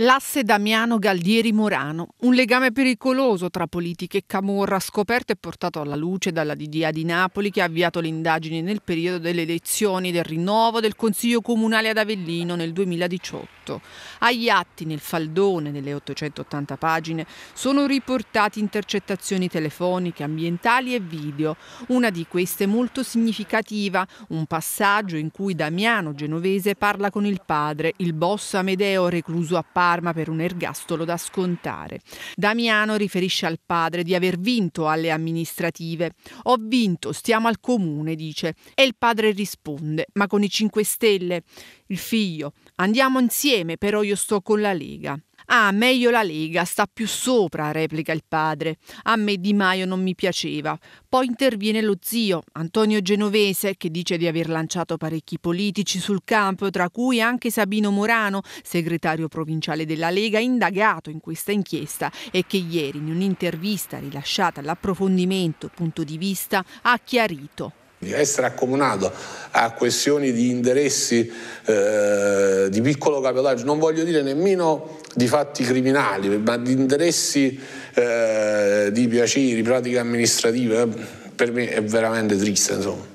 L'asse Damiano Galdieri Morano, un legame pericoloso tra politica e camorra, scoperto e portato alla luce dalla DDA di Napoli che ha avviato le indagini nel periodo delle elezioni del rinnovo del Consiglio Comunale ad Avellino nel 2018. Agli atti nel faldone delle 880 pagine sono riportati intercettazioni telefoniche, ambientali e video. Una di queste molto significativa, un passaggio in cui Damiano Genovese parla con il padre, il boss Amedeo recluso a Parma Parma per un ergastolo da scontare. Damiano riferisce al padre di aver vinto alle amministrative. Ho vinto, stiamo al comune, dice. E il padre risponde, ma con i 5 Stelle? Il figlio, andiamo insieme, però io sto con la Lega. Ah, meglio la Lega, sta più sopra, replica il padre. A me Di Maio non mi piaceva. Poi interviene lo zio, Antonio Genovese, che dice di aver lanciato parecchi politici sul campo, tra cui anche Sabino Morano, segretario provinciale della Lega, indagato in questa inchiesta e che ieri in un'intervista rilasciata all'approfondimento punto di vista ha chiarito essere accomunato a questioni di interessi eh, di piccolo capitale, non voglio dire nemmeno di fatti criminali, ma di interessi eh, di piaceri, pratiche amministrative, per me è veramente triste. Insomma.